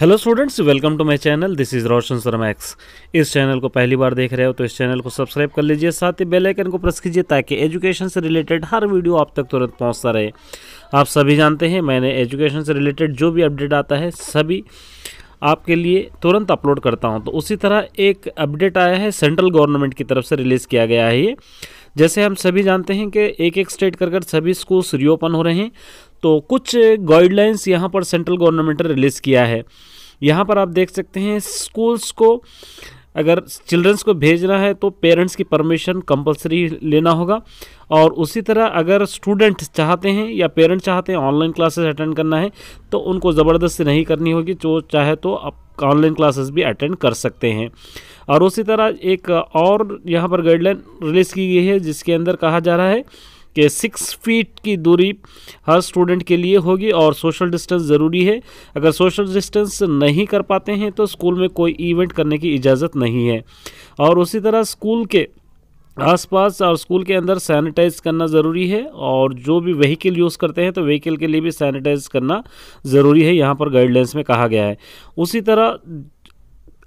hello students welcome to my channel this is Roshan X इस channel को पहली बार देख रहे हो तो इस चैनल को सब्सक्राइब कर लीजिए साथ ही बेल आइकन को प्रेस कीजिए ताकि एजुकेशन से रिलेटेड हर वीडियो आप तक तुरंत पहुंचता रहे आप सभी जानते हैं मैंने एजुकेशन से रिलेटेड जो भी अपडेट आता है सभी आपके लिए तुरंत अपलोड करता हूँ तो उसी तरह एक अपडेट आया है सेंट्रल गवर्नमेंट की तरफ से रिलीज़ किया गया है ये जैसे हम सभी जानते हैं कि एक एक स्टेट कर कर सभी स्कूल्स रीओपन हो रहे हैं तो कुछ गाइडलाइंस यहाँ पर सेंट्रल गवर्नमेंट ने रिलीज़ किया है यहाँ पर आप देख सकते हैं स्कूल्स को अगर चिल्ड्रंस को भेजना है तो पेरेंट्स की परमिशन कंपलसरी लेना होगा और उसी तरह अगर स्टूडेंट चाहते हैं या पेरेंट चाहते हैं ऑनलाइन क्लासेस अटेंड करना है तो उनको ज़बरदस्ती नहीं करनी होगी जो चाहे तो आप ऑनलाइन क्लासेस भी अटेंड कर सकते हैं और उसी तरह एक और यहाँ पर गाइडलाइन रिलीज़ की गई है जिसके अंदर कहा जा रहा है के सिक्स फीट की दूरी हर स्टूडेंट के लिए होगी और सोशल डिस्टेंस ज़रूरी है अगर सोशल डिस्टेंस नहीं कर पाते हैं तो स्कूल में कोई इवेंट करने की इजाज़त नहीं है और उसी तरह स्कूल के आसपास और स्कूल के अंदर सैनिटाइज करना ज़रूरी है और जो भी व्हीकल यूज़ करते हैं तो व्हीकल के लिए भी सैनिटाइज करना ज़रूरी है यहाँ पर गाइडलाइंस में कहा गया है उसी तरह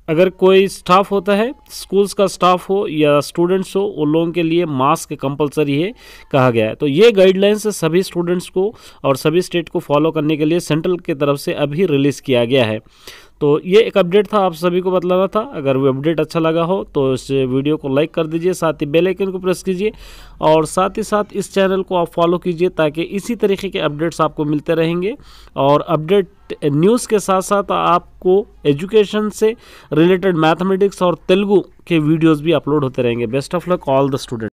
अगर कोई स्टाफ होता है स्कूल्स का स्टाफ हो या स्टूडेंट्स हो उन लोगों के लिए मास्क कंपलसरी है कहा गया है तो ये गाइडलाइंस सभी स्टूडेंट्स को और सभी स्टेट को फॉलो करने के लिए सेंट्रल की तरफ से अभी रिलीज़ किया गया है तो ये एक अपडेट था आप सभी को बतलाना था अगर वो अपडेट अच्छा लगा हो तो इस वीडियो को लाइक कर दीजिए साथ ही बेल आइकन को प्रेस कीजिए और साथ ही साथ इस चैनल को आप फॉलो कीजिए ताकि इसी तरीके के अपडेट्स आपको मिलते रहेंगे और अपडेट न्यूज़ के साथ साथ आपको एजुकेशन से रिलेटेड मैथमेटिक्स और तेलुगू के वीडियोज़ भी अपलोड होते रहेंगे best of luck all the student